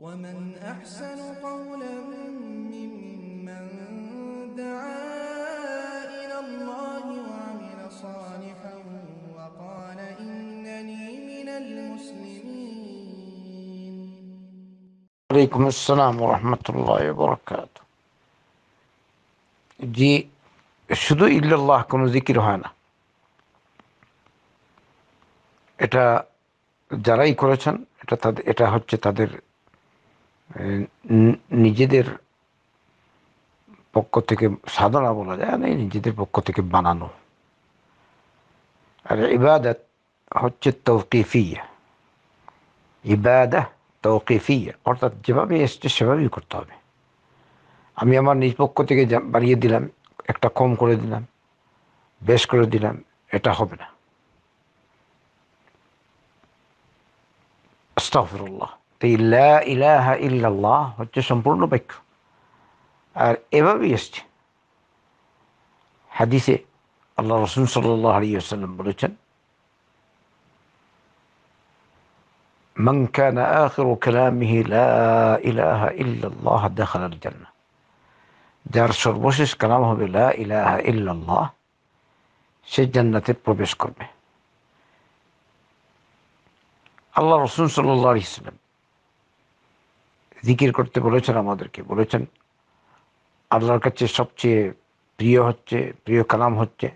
ومن أحسن قولا ممن دعا إلى الله وعمل صالحا وقال إنني من المسلمين عليكم السلام ورحمة الله وبركاته جي শুধু ইল্লাল্লাহ الله জিকির হয় هنا এটা যারাই করেছেন এটা তাদের এটা হচ্ছে তাদের নিজেদের পক্ষ থেকে সাধনা বলা যায় না মানে নিজেদের পক্ষ থেকে বানানো আর ইবাদত হচ্ছে তৌকিফিয়া ইবাদা তৌকিফিয়া অর্থাৎ যেভাবে এসছে সেভাবেই করতে হবে আমি আমার নিজ পক্ষ থেকে বাড়িয়ে দিলাম একটা কম করে দিলাম বেশ করে দিলাম এটা হবে না আস্তাফরুল্লাহ তো ইল্লা ইলাহা ইল্লাল্লাহ হচ্ছে সম্পূর্ণ বাক্য আর এভাবেই এসছে হাদিসে আল্লাহ রসুল সাল আলী আসাল্লাম বলেছেন من كان آخر كلامه لا إله إلا الله دخل الجنة دار شربوشش كلامه بلا إله إلا الله شي جنة به الله رسول صلى الله عليه وسلم জিকির করতে বলেছেন আমাদেরকে বলেছেন আল্লাহর কাছে সবচেয়ে প্রিয় হচ্ছে প্রিয় কালাম হচ্ছে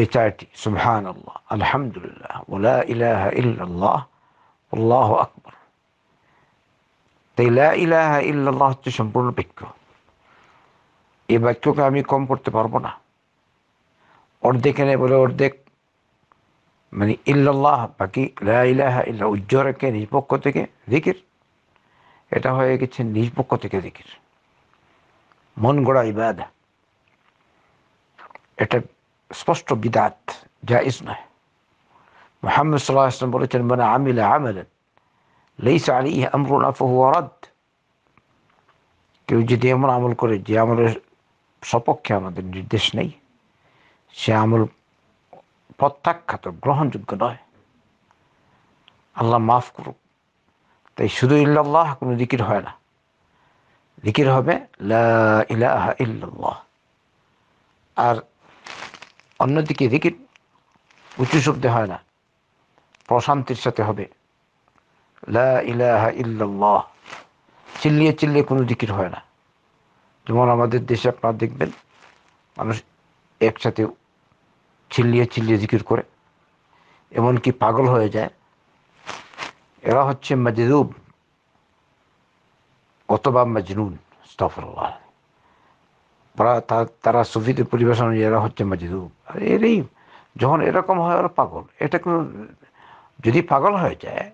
এই চারটি সুবহান আল্লাহ আলহামদুলিল্লাহ ওলা ইল্লাল্লাহ আকবর তাই লা হচ্ছে সম্পূর্ণ বাক্য এই বাক্যকে আমি কম করতে পারবো না অর্ধেক এনে বলে অর্ধেক মানে ইল্লাল্লাহ বাকি লা ইলাহা ইল্লা উজ্জ্ব রেখে নিজ পক্ষ থেকে জিকির এটা হয়ে গেছে নিষ্পক্ষ থেকে জিকির মন গড়া ইবাদা এটা স্পষ্ট বিদাত জায়জ নয় মোহাম্মদ সাল্লাহ ইসলাম বলেছেন মানে আমিলা আমেলেন লেইস আলী আমরুন আফহুয়ারাদ কেউ যদি এমন আমল করে যে আমলের সপক্ষে আমাদের নির্দেশ নেই সে আমল প্রত্যাখ্যাত গ্রহণযোগ্য নয় আল্লাহ মাফ করুক তাই শুধু ইল্লাল্লাহ কোনো জিকির হয় না জিকির হবে ইলাহা ইল্লাল্লাহ আর অন্যদিকে জিকির উঁচু শব্দে হয় না প্রশান্তির সাথে হবে লা ইলাহা ইল্লাল্লাহ চিল্লিয়ে চিল্লিয়ে কোনো জিকির হয় না যেমন আমাদের দেশে আপনারা দেখবেন মানুষ একসাথে চিল্লিয়ে চিল্লিয়ে জিকির করে এমনকি পাগল হয়ে যায় এরা হচ্ছে মজরুব অথবা মজনুন স্তফরুল্লাহ তারা সুফিতে পরিবেশন এরা হচ্ছে মজরুব আর এরই যখন এরকম হয় ওরা পাগল এটা কোনো যদি পাগল হয়ে যায়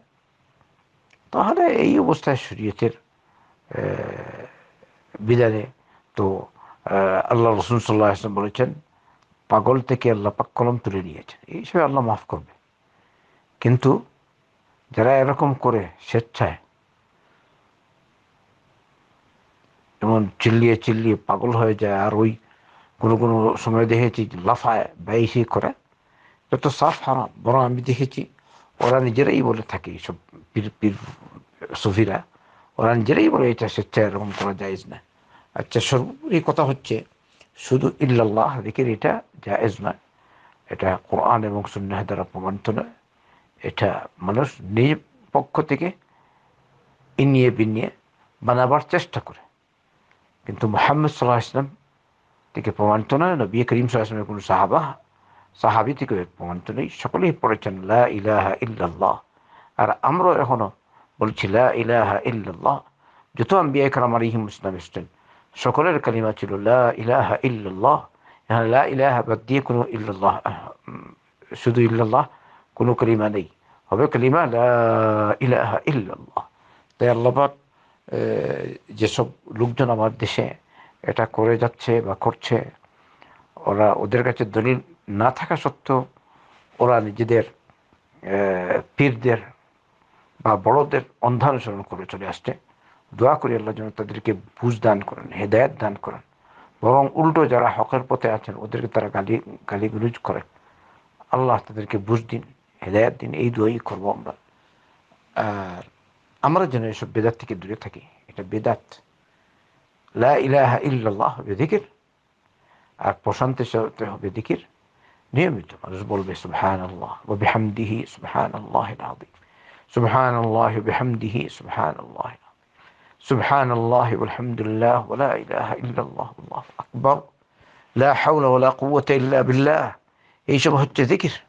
তাহলে এই অবস্থায় শরীয়তের বিধানে তো আল্লাহ রসুন সাল্লাহ আসলাম বলেছেন পাগল থেকে আল্লাহ পাক কলম তুলে নিয়েছেন এই হিসেবে আল্লাহ মাফ করবে কিন্তু যারা এরকম করে স্বেচ্ছায় এমন চিল্লিয়ে চিল্লিয়ে পাগল হয়ে যায় আর ওই কোনো কোনো সময় দেখেছি লাফায় ব্যয়সি করে এটা তো সাফ হারাম বরং আমি দেখেছি ওরা নিজেরাই বলে থাকে এইসব পীর পীর সফিরা ওরা নিজেরাই বলে এটা স্বেচ্ছায় এরকম করা যায় না আচ্ছা সর্বোপরি কথা হচ্ছে শুধু ইল্লাল্লাহ দিকের এটা জায়েজ নয় এটা কোরআন এবং সুন্নাহ দ্বারা প্রমাণিত নয় এটা মানুষ নিজ পক্ষ থেকে ইনিয়ে বিনিয়ে বানাবার চেষ্টা করে কিন্তু মোহাম্মদ সাল্লাহ ইসলাম থেকে প্রমাণিত নয় নবী করিম ইসলামের কোনো সাহাবা সাহাবি থেকে প্রমাণিত নেই সকলেই পড়েছেন লা ইলাহা ইল্লাল্লাহ আর আমরা এখনও বলছি লা ইলাহা ইল্লাল্লাহ যত আম্বিয়া আমার ইহিম ইসলাম এসছেন সকলের কালিমা ছিল লা ইলাহা ইল্লাল্লাহ ইলাহা বাদ দিয়ে কোনো ইল্লাল্লাহ শুধু ইল্লাল্লাহ কোনো কলিমা নেই হবে কলিমা ইলাহা ইল্লাল্লাহ তাই আল্লাহবাদ যেসব লোকজন আমার দেশে এটা করে যাচ্ছে বা করছে ওরা ওদের কাছে দলিল না থাকা সত্ত্বেও ওরা নিজেদের পীরদের বা বড়দের অন্ধানুসরণ করে চলে আসছে দোয়া করি আল্লাহ যেন তাদেরকে বুঝ দান করেন হেদায়ত দান করেন বরং উল্টো যারা হকের পথে আছেন ওদেরকে তারা গালি গালিগুলুজ করেন আল্লাহ তাদেরকে বুঝ দিন هدايا الدين اي دو اي بل آه، امر جنان شو بدات تكدريت لا اله الا الله بذكر اك بوشان بذكر نعمت نزبول سبحان الله وبحمده سبحان الله العظيم سبحان الله وبحمده سبحان الله سبحان الله والحمد لله ولا إله إلا الله الله أكبر لا حول ولا قوة إلا بالله إيش شبه التذكر ذكر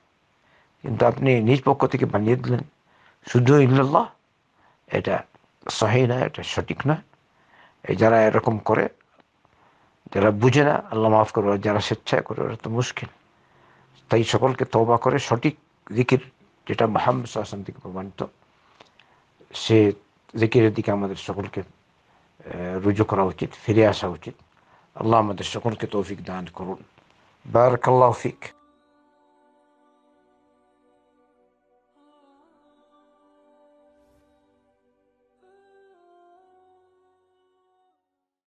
কিন্তু আপনি নিজ পক্ষ থেকে বানিয়ে দিলেন শুধু ইল্লাল্লাহ এটা সহি না এটা সঠিক না এই যারা এরকম করে যারা বুঝে না আল্লাহ মাফ করে যারা স্বেচ্ছায় করে ওরা তো মুশকিল তাই সকলকে তবা করে সঠিক জিকির যেটা মোহাম্মদ শাসন থেকে প্রমাণিত সে জিকিরের দিকে আমাদের সকলকে রুজু করা উচিত ফিরে আসা উচিত আল্লাহ আমাদের সকলকে তৌফিক দান করুন বারকাল্লাহ ফিক